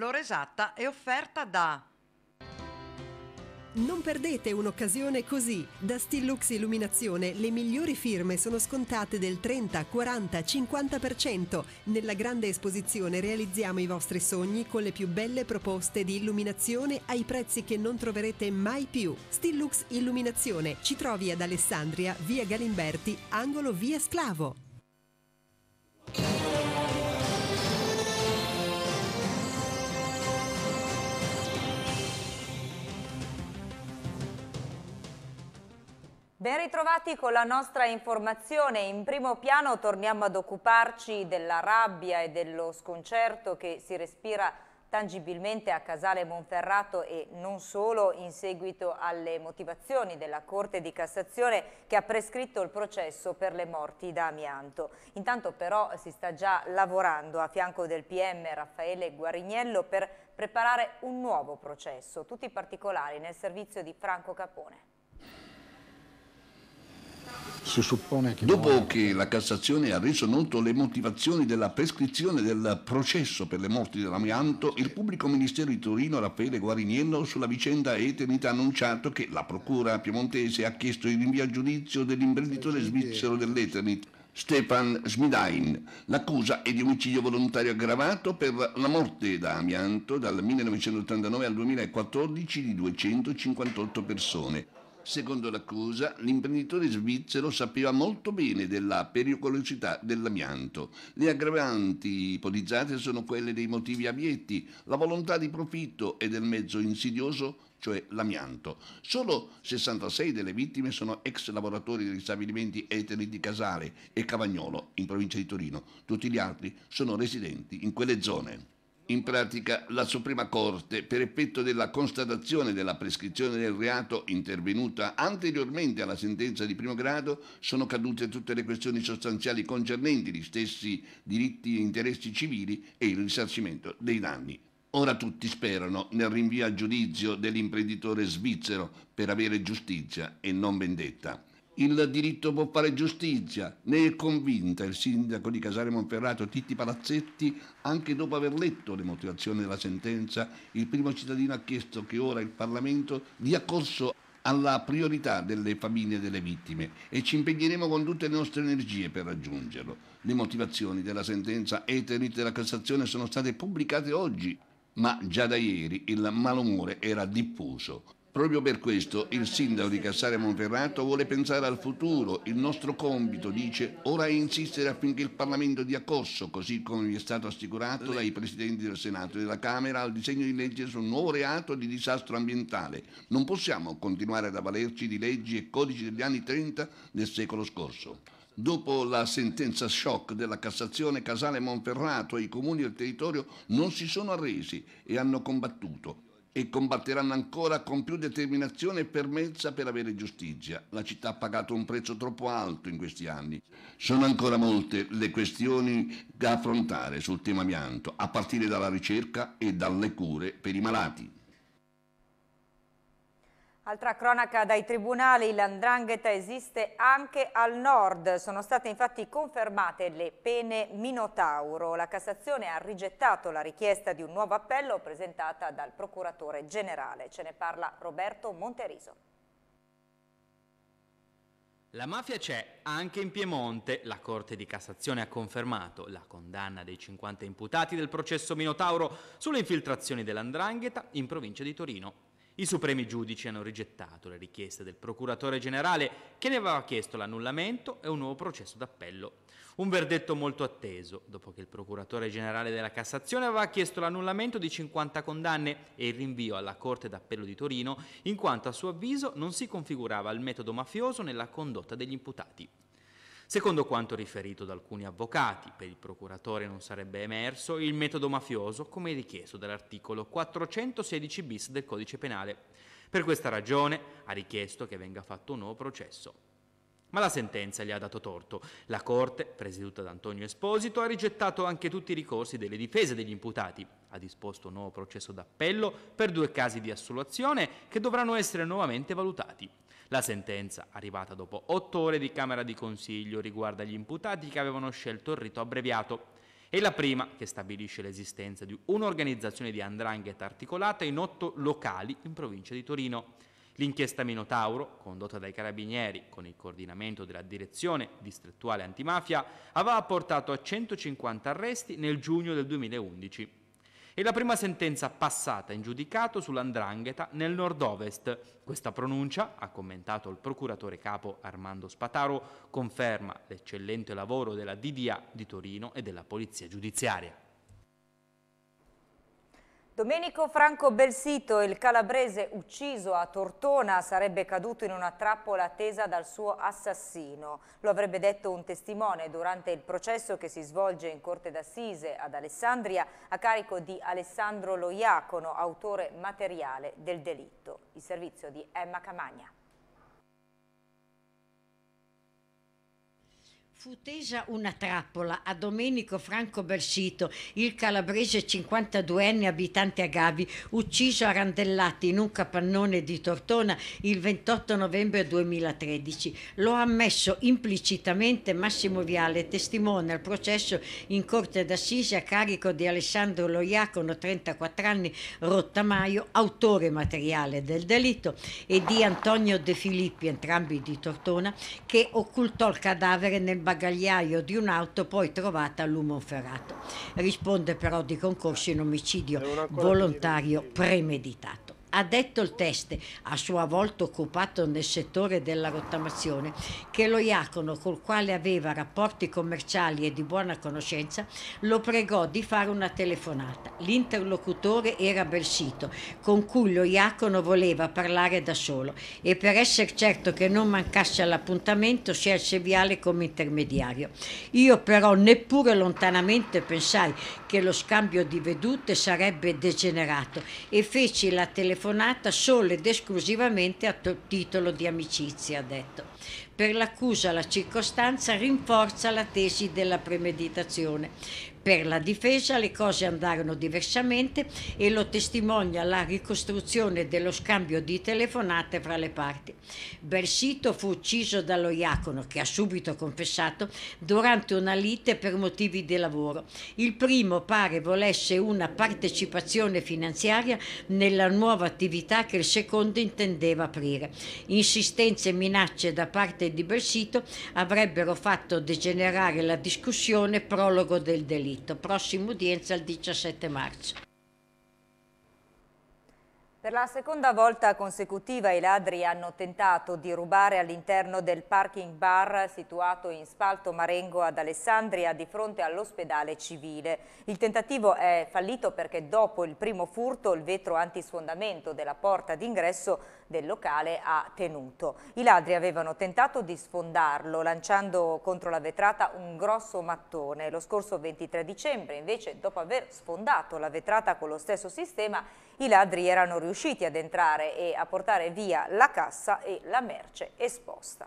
L'ora esatta è offerta da non perdete un'occasione così. Da Stilux Illuminazione le migliori firme sono scontate del 30, 40, 50%. Nella grande esposizione realizziamo i vostri sogni con le più belle proposte di illuminazione ai prezzi che non troverete mai più. Stilux Illuminazione ci trovi ad Alessandria, via Galimberti, angolo via Sclavo. Ben ritrovati con la nostra informazione. In primo piano torniamo ad occuparci della rabbia e dello sconcerto che si respira tangibilmente a Casale Monferrato e non solo in seguito alle motivazioni della Corte di Cassazione che ha prescritto il processo per le morti da amianto. Intanto però si sta già lavorando a fianco del PM Raffaele Guarignello per preparare un nuovo processo. Tutti i particolari nel servizio di Franco Capone. Si suppone che Dopo che la Cassazione ha reso noto le motivazioni della prescrizione del processo per le morti dell'amianto, il pubblico ministero di Torino Raffaele Guariniello sulla vicenda Eternit ha annunciato che la procura piemontese ha chiesto il rinvio a giudizio dell'imprenditore svizzero dell'Eternit. Stefan Smidain. L'accusa è di omicidio volontario aggravato per la morte da amianto dal 1989 al 2014 di 258 persone. Secondo l'accusa, l'imprenditore svizzero sapeva molto bene della pericolosità dell'amianto. Le aggravanti ipotizzate sono quelle dei motivi abietti, la volontà di profitto e del mezzo insidioso cioè l'amianto. Solo 66 delle vittime sono ex lavoratori degli stabilimenti eteri di Casale e Cavagnolo, in provincia di Torino. Tutti gli altri sono residenti in quelle zone in pratica la Suprema Corte, per effetto della constatazione della prescrizione del reato intervenuta anteriormente alla sentenza di primo grado, sono cadute tutte le questioni sostanziali concernenti gli stessi diritti e interessi civili e il risarcimento dei danni. Ora tutti sperano nel rinvio a giudizio dell'imprenditore svizzero per avere giustizia e non vendetta il diritto può fare giustizia, ne è convinta il sindaco di Casale Monferrato Titti Palazzetti, anche dopo aver letto le motivazioni della sentenza, il primo cittadino ha chiesto che ora il Parlamento dia corso alla priorità delle famiglie delle vittime e ci impegneremo con tutte le nostre energie per raggiungerlo. Le motivazioni della sentenza Eterit della Cassazione sono state pubblicate oggi, ma già da ieri il malumore era diffuso. Proprio per questo il sindaco di Cassare Monferrato vuole pensare al futuro. Il nostro compito, dice, ora è insistere affinché il Parlamento dia corso, così come vi è stato assicurato dai presidenti del Senato e della Camera, al disegno di legge sul nuovo reato di disastro ambientale. Non possiamo continuare ad avvalerci di leggi e codici degli anni 30 del secolo scorso. Dopo la sentenza shock della Cassazione Casale Monferrato, e i comuni del territorio non si sono arresi e hanno combattuto e combatteranno ancora con più determinazione e permezza per avere giustizia. La città ha pagato un prezzo troppo alto in questi anni. Sono ancora molte le questioni da affrontare sul tema amianto, a partire dalla ricerca e dalle cure per i malati. Altra cronaca dai tribunali, l'andrangheta esiste anche al nord, sono state infatti confermate le pene Minotauro. La Cassazione ha rigettato la richiesta di un nuovo appello presentata dal procuratore generale. Ce ne parla Roberto Monteriso. La mafia c'è anche in Piemonte. La Corte di Cassazione ha confermato la condanna dei 50 imputati del processo Minotauro sulle infiltrazioni dell'Andrangheta in provincia di Torino. I supremi giudici hanno rigettato le richieste del procuratore generale che ne aveva chiesto l'annullamento e un nuovo processo d'appello. Un verdetto molto atteso, dopo che il procuratore generale della Cassazione aveva chiesto l'annullamento di 50 condanne e il rinvio alla Corte d'Appello di Torino, in quanto a suo avviso non si configurava il metodo mafioso nella condotta degli imputati. Secondo quanto riferito da alcuni avvocati, per il procuratore non sarebbe emerso il metodo mafioso come richiesto dall'articolo 416 bis del codice penale. Per questa ragione ha richiesto che venga fatto un nuovo processo. Ma la sentenza gli ha dato torto. La Corte, presieduta da Antonio Esposito, ha rigettato anche tutti i ricorsi delle difese degli imputati. Ha disposto un nuovo processo d'appello per due casi di assoluzione che dovranno essere nuovamente valutati. La sentenza, arrivata dopo otto ore di Camera di Consiglio, riguarda gli imputati che avevano scelto il rito abbreviato. È la prima che stabilisce l'esistenza di un'organizzazione di andrangheta articolata in otto locali in provincia di Torino. L'inchiesta Minotauro, condotta dai carabinieri con il coordinamento della direzione distrettuale antimafia, aveva portato a 150 arresti nel giugno del 2011. È la prima sentenza passata in giudicato sull'andrangheta nel nord-ovest. Questa pronuncia, ha commentato il procuratore capo Armando Spataro, conferma l'eccellente lavoro della DDA di Torino e della Polizia Giudiziaria. Domenico Franco Belsito, il calabrese ucciso a Tortona, sarebbe caduto in una trappola tesa dal suo assassino. Lo avrebbe detto un testimone durante il processo che si svolge in corte d'assise ad Alessandria a carico di Alessandro Loiacono, autore materiale del delitto. Il servizio di Emma Camagna. Fu tesa una trappola a Domenico Franco Bersito, il calabrese 52enne abitante a Gavi, ucciso a randellati in un capannone di Tortona il 28 novembre 2013. Lo ha ammesso implicitamente Massimo Viale, testimone al processo in corte d'assise a carico di Alessandro Loiacono, 34 anni, rottamaio, autore materiale del delitto, e di Antonio De Filippi, entrambi di Tortona, che occultò il cadavere nel bagagliaio di un'auto poi trovata a Lumonferrato. Risponde però di concorso in omicidio volontario premeditato. Ha detto il teste, a sua volta occupato nel settore della rottamazione, che lo Iacono, col quale aveva rapporti commerciali e di buona conoscenza, lo pregò di fare una telefonata. L'interlocutore era Bersito, con cui lo Iacono voleva parlare da solo e per essere certo che non mancasse all'appuntamento scelse Viale come intermediario. Io però neppure lontanamente pensai che lo scambio di vedute sarebbe degenerato e feci la telefonata telefonata solo ed esclusivamente a titolo di amicizia, ha detto. Per l'accusa la circostanza rinforza la tesi della premeditazione. Per la difesa le cose andarono diversamente e lo testimonia la ricostruzione dello scambio di telefonate fra le parti. Bersito fu ucciso dallo Iacono, che ha subito confessato, durante una lite per motivi di lavoro. Il primo pare volesse una partecipazione finanziaria nella nuova attività che il secondo intendeva aprire. Insistenze e minacce da parte di Bersito avrebbero fatto degenerare la discussione prologo del delitto diritto. Prossima udienza il 17 marzo. Per la seconda volta consecutiva i ladri hanno tentato di rubare all'interno del parking bar situato in Spalto Marengo ad Alessandria di fronte all'ospedale civile. Il tentativo è fallito perché dopo il primo furto il vetro antisfondamento della porta d'ingresso del locale ha tenuto. I ladri avevano tentato di sfondarlo lanciando contro la vetrata un grosso mattone. Lo scorso 23 dicembre invece dopo aver sfondato la vetrata con lo stesso sistema i ladri erano riusciti ad entrare e a portare via la cassa e la merce esposta.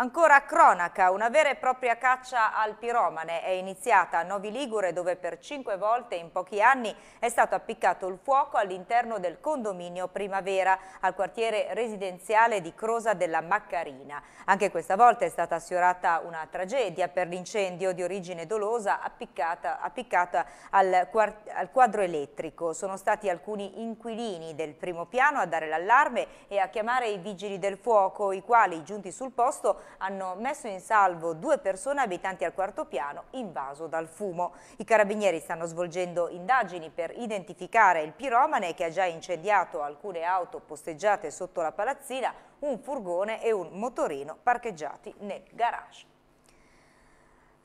Ancora cronaca, una vera e propria caccia al piromane è iniziata a Novi Ligure dove per cinque volte in pochi anni è stato appiccato il fuoco all'interno del condominio Primavera al quartiere residenziale di Crosa della Maccarina. Anche questa volta è stata sfiorata una tragedia per l'incendio di origine dolosa appiccata, appiccata al, al quadro elettrico. Sono stati alcuni inquilini del primo piano a dare l'allarme e a chiamare i vigili del fuoco, i quali giunti sul posto hanno messo in salvo due persone abitanti al quarto piano invaso dal fumo. I carabinieri stanno svolgendo indagini per identificare il piromane che ha già incendiato alcune auto posteggiate sotto la palazzina, un furgone e un motorino parcheggiati nel garage.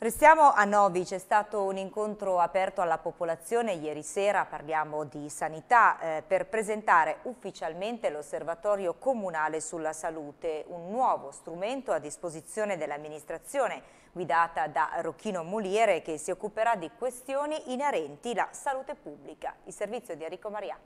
Restiamo a Novi, c'è stato un incontro aperto alla popolazione ieri sera, parliamo di sanità, eh, per presentare ufficialmente l'osservatorio comunale sulla salute, un nuovo strumento a disposizione dell'amministrazione guidata da Rocchino Muliere che si occuperà di questioni inerenti alla salute pubblica. Il servizio di Enrico Maria.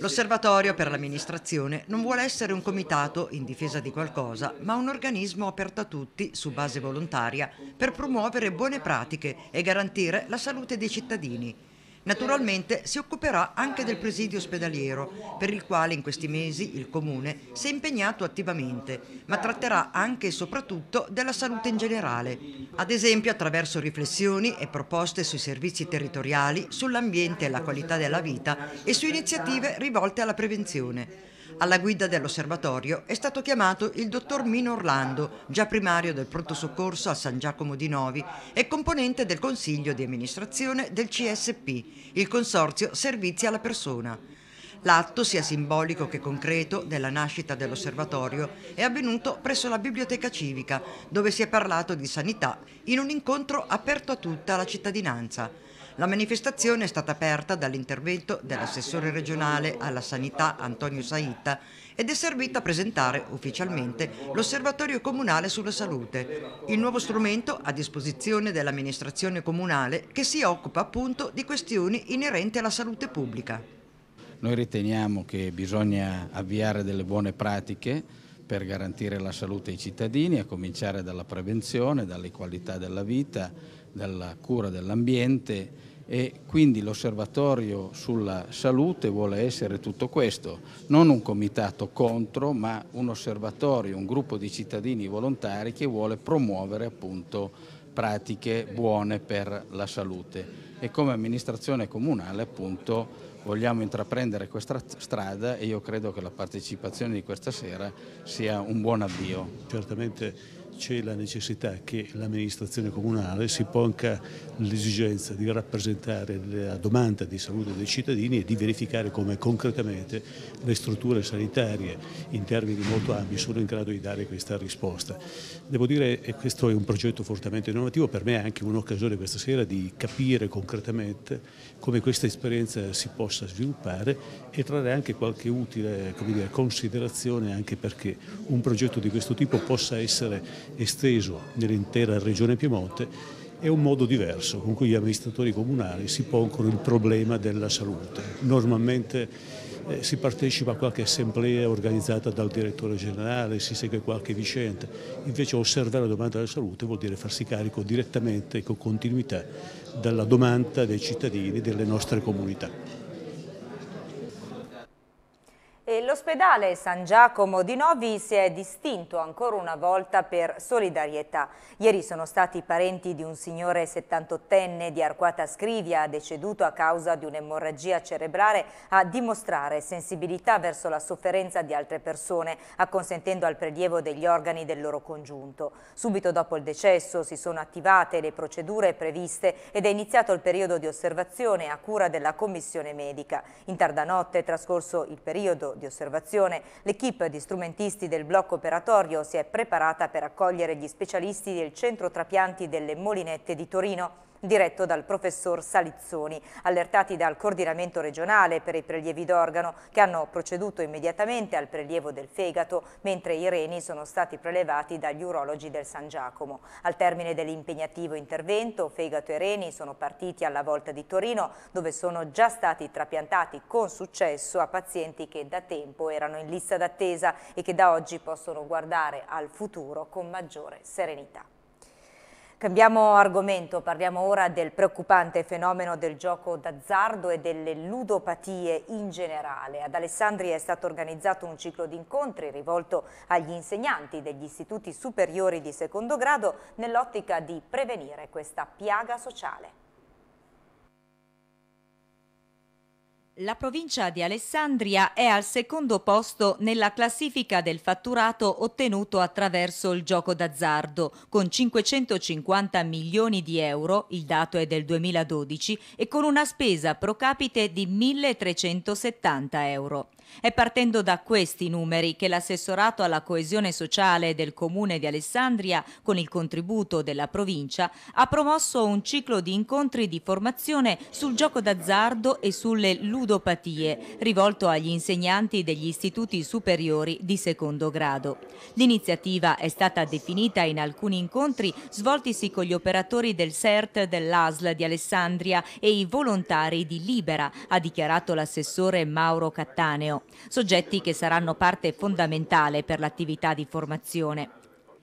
L'osservatorio per l'amministrazione non vuole essere un comitato in difesa di qualcosa, ma un organismo aperto a tutti su base volontaria per promuovere buone pratiche e garantire la salute dei cittadini. Naturalmente si occuperà anche del presidio ospedaliero, per il quale in questi mesi il Comune si è impegnato attivamente, ma tratterà anche e soprattutto della salute in generale, ad esempio attraverso riflessioni e proposte sui servizi territoriali, sull'ambiente e la qualità della vita e su iniziative rivolte alla prevenzione. Alla guida dell'osservatorio è stato chiamato il dottor Mino Orlando, già primario del pronto soccorso a San Giacomo di Novi e componente del consiglio di amministrazione del CSP, il Consorzio Servizi alla Persona. L'atto, sia simbolico che concreto, della nascita dell'osservatorio è avvenuto presso la Biblioteca Civica, dove si è parlato di sanità in un incontro aperto a tutta la cittadinanza. La manifestazione è stata aperta dall'intervento dell'assessore regionale alla sanità Antonio Saitta ed è servita a presentare ufficialmente l'Osservatorio Comunale sulla Salute, il nuovo strumento a disposizione dell'amministrazione comunale che si occupa appunto di questioni inerenti alla salute pubblica. Noi riteniamo che bisogna avviare delle buone pratiche per garantire la salute ai cittadini, a cominciare dalla prevenzione, dalle qualità della vita, dalla cura dell'ambiente e quindi l'osservatorio sulla salute vuole essere tutto questo, non un comitato contro ma un osservatorio, un gruppo di cittadini volontari che vuole promuovere appunto pratiche buone per la salute e come amministrazione comunale appunto vogliamo intraprendere questa strada e io credo che la partecipazione di questa sera sia un buon avvio. Certamente c'è la necessità che l'amministrazione comunale si ponga l'esigenza di rappresentare la domanda di salute dei cittadini e di verificare come concretamente le strutture sanitarie in termini molto ampi sono in grado di dare questa risposta. Devo dire che questo è un progetto fortemente innovativo, per me è anche un'occasione questa sera di capire concretamente come questa esperienza si possa sviluppare e trarre anche qualche utile dire, considerazione anche perché un progetto di questo tipo possa essere esteso nell'intera regione Piemonte è un modo diverso con cui gli amministratori comunali si pongono il problema della salute. Normalmente eh, si partecipa a qualche assemblea organizzata dal direttore generale, si segue qualche vicenda, invece osservare la domanda della salute vuol dire farsi carico direttamente e con continuità della domanda dei cittadini e delle nostre comunità. L'ospedale San Giacomo di Novi si è distinto ancora una volta per solidarietà. Ieri sono stati i parenti di un signore 78enne di Arquata Scrivia, deceduto a causa di un'emorragia cerebrale, a dimostrare sensibilità verso la sofferenza di altre persone, acconsentendo al prelievo degli organi del loro congiunto. Subito dopo il decesso si sono attivate le procedure previste ed è iniziato il periodo di osservazione a cura della commissione medica. In tarda notte, trascorso il periodo di osservazione. L'equipe di strumentisti del blocco operatorio si è preparata per accogliere gli specialisti del centro trapianti delle Molinette di Torino diretto dal professor Salizzoni. Allertati dal coordinamento regionale per i prelievi d'organo che hanno proceduto immediatamente al prelievo del fegato, mentre i reni sono stati prelevati dagli urologi del San Giacomo. Al termine dell'impegnativo intervento, fegato e reni sono partiti alla volta di Torino, dove sono già stati trapiantati con successo a pazienti che da tempo erano in lista d'attesa e che da oggi possono guardare al futuro con maggiore serenità. Cambiamo argomento, parliamo ora del preoccupante fenomeno del gioco d'azzardo e delle ludopatie in generale. Ad Alessandria è stato organizzato un ciclo di incontri rivolto agli insegnanti degli istituti superiori di secondo grado nell'ottica di prevenire questa piaga sociale. La provincia di Alessandria è al secondo posto nella classifica del fatturato ottenuto attraverso il gioco d'azzardo, con 550 milioni di euro, il dato è del 2012, e con una spesa pro capite di 1.370 euro. È partendo da questi numeri che l'assessorato alla coesione sociale del Comune di Alessandria, con il contributo della provincia, ha promosso un ciclo di incontri di formazione sul gioco d'azzardo e sulle ludopatie, rivolto agli insegnanti degli istituti superiori di secondo grado. L'iniziativa è stata definita in alcuni incontri svoltisi con gli operatori del CERT dell'ASL di Alessandria e i volontari di Libera, ha dichiarato l'assessore Mauro Cattaneo soggetti che saranno parte fondamentale per l'attività di formazione.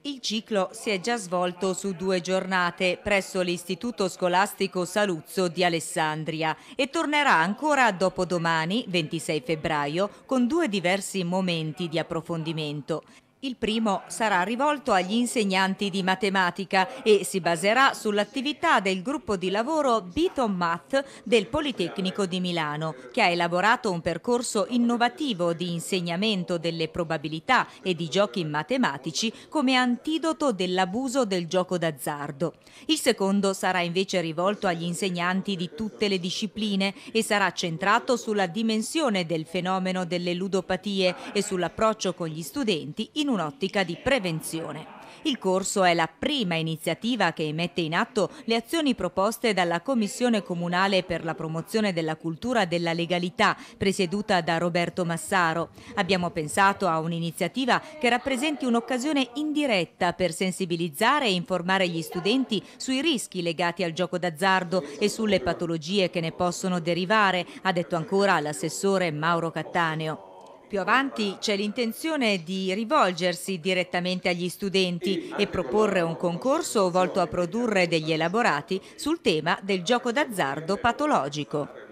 Il ciclo si è già svolto su due giornate presso l'Istituto Scolastico Saluzzo di Alessandria e tornerà ancora dopo domani, 26 febbraio, con due diversi momenti di approfondimento. Il primo sarà rivolto agli insegnanti di matematica e si baserà sull'attività del gruppo di lavoro Beaton Math del Politecnico di Milano, che ha elaborato un percorso innovativo di insegnamento delle probabilità e di giochi matematici come antidoto dell'abuso del gioco d'azzardo. Il secondo sarà invece rivolto agli insegnanti di tutte le discipline e sarà centrato sulla dimensione del fenomeno delle ludopatie e sull'approccio con gli studenti in un'ottica di prevenzione. Il corso è la prima iniziativa che mette in atto le azioni proposte dalla Commissione Comunale per la promozione della cultura della legalità, presieduta da Roberto Massaro. Abbiamo pensato a un'iniziativa che rappresenti un'occasione indiretta per sensibilizzare e informare gli studenti sui rischi legati al gioco d'azzardo e sulle patologie che ne possono derivare, ha detto ancora l'assessore Mauro Cattaneo. Più avanti c'è l'intenzione di rivolgersi direttamente agli studenti e proporre un concorso volto a produrre degli elaborati sul tema del gioco d'azzardo patologico.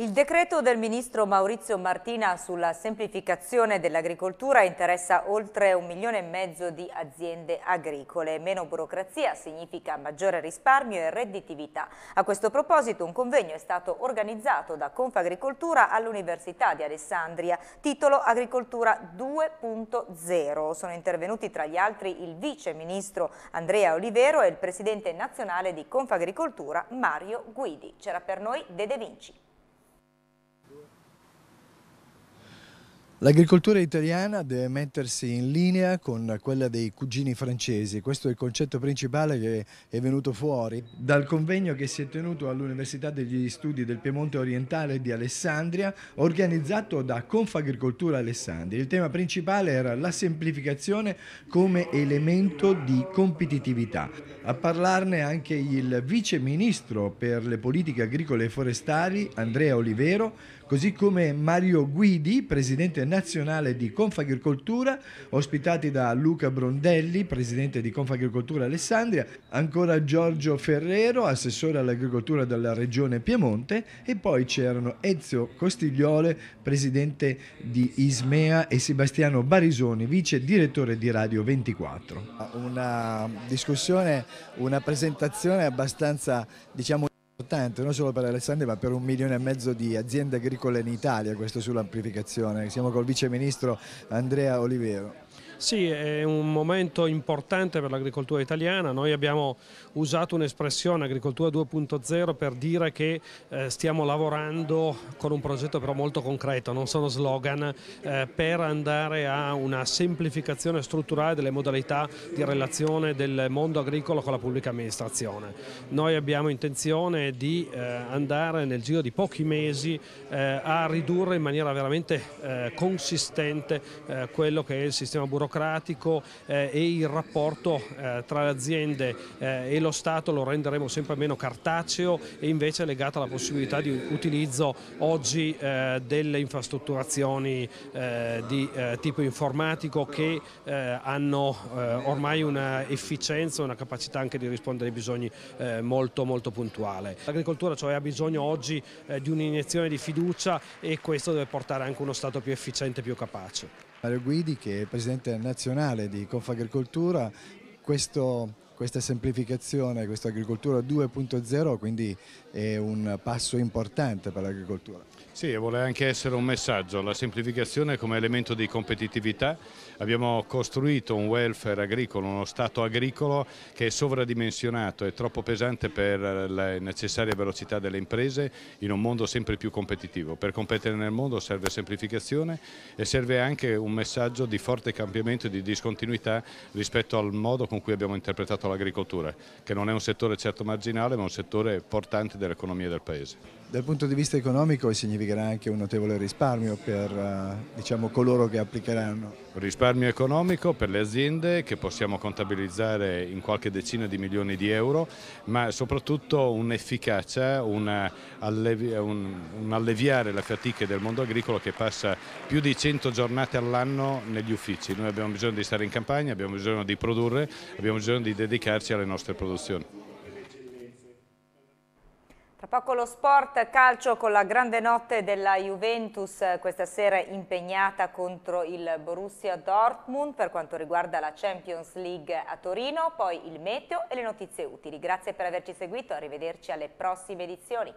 Il decreto del ministro Maurizio Martina sulla semplificazione dell'agricoltura interessa oltre un milione e mezzo di aziende agricole. Meno burocrazia significa maggiore risparmio e redditività. A questo proposito un convegno è stato organizzato da Confagricoltura all'Università di Alessandria, titolo Agricoltura 2.0. Sono intervenuti tra gli altri il vice ministro Andrea Olivero e il presidente nazionale di Confagricoltura Mario Guidi. C'era per noi De De Vinci. L'agricoltura italiana deve mettersi in linea con quella dei cugini francesi, questo è il concetto principale che è venuto fuori dal convegno che si è tenuto all'Università degli Studi del Piemonte Orientale di Alessandria, organizzato da Confagricoltura Alessandria. Il tema principale era la semplificazione come elemento di competitività. A parlarne anche il vice ministro per le politiche agricole e forestali, Andrea Olivero, così come Mario Guidi, presidente nazionale di Confagricoltura, ospitati da Luca Brondelli, presidente di Confagricoltura Alessandria, ancora Giorgio Ferrero, assessore all'agricoltura della regione Piemonte e poi c'erano Ezio Costigliole, presidente di Ismea e Sebastiano Barisoni, vice direttore di Radio 24. Una discussione, una presentazione abbastanza diciamo Importante, non solo per Alessandri ma per un milione e mezzo di aziende agricole in Italia, questo sull'amplificazione. Siamo col Vice Ministro Andrea Olivero. Sì, è un momento importante per l'agricoltura italiana, noi abbiamo usato un'espressione agricoltura 2.0 per dire che eh, stiamo lavorando con un progetto però molto concreto, non sono slogan, eh, per andare a una semplificazione strutturale delle modalità di relazione del mondo agricolo con la pubblica amministrazione. Noi abbiamo intenzione di eh, andare nel giro di pochi mesi eh, a ridurre in maniera veramente eh, consistente eh, quello che è il sistema burocratico burocratico eh, e il rapporto eh, tra le aziende eh, e lo Stato lo renderemo sempre meno cartaceo e invece legato alla possibilità di utilizzo oggi eh, delle infrastrutturazioni eh, di eh, tipo informatico che hanno ormai un'efficienza e una capacità anche di rispondere ai bisogni molto molto puntuale. L'agricoltura cioè ha bisogno oggi di un'iniezione di fiducia e questo deve portare anche uno Stato più efficiente e più capace. Mario Guidi che è presidente nazionale di Confagricoltura, questo, questa semplificazione, questa agricoltura 2.0 quindi è un passo importante per l'agricoltura. Sì, vuole anche essere un messaggio, la semplificazione come elemento di competitività. Abbiamo costruito un welfare agricolo, uno stato agricolo che è sovradimensionato e troppo pesante per la necessaria velocità delle imprese in un mondo sempre più competitivo. Per competere nel mondo serve semplificazione e serve anche un messaggio di forte cambiamento e di discontinuità rispetto al modo con cui abbiamo interpretato l'agricoltura, che non è un settore certo marginale ma un settore portante dell'economia del Paese. Dal punto di vista economico significherà anche un notevole risparmio per eh, diciamo, coloro che applicheranno. Un risparmio economico per le aziende che possiamo contabilizzare in qualche decina di milioni di euro, ma soprattutto un'efficacia, un, un, alleviare le fatiche del mondo agricolo che passa più di 100 giornate all'anno negli uffici. Noi abbiamo bisogno di stare in campagna, abbiamo bisogno di produrre, abbiamo bisogno di dedicarci alle nostre produzioni poco lo sport calcio con la grande notte della Juventus questa sera impegnata contro il Borussia Dortmund per quanto riguarda la Champions League a Torino, poi il meteo e le notizie utili. Grazie per averci seguito, arrivederci alle prossime edizioni.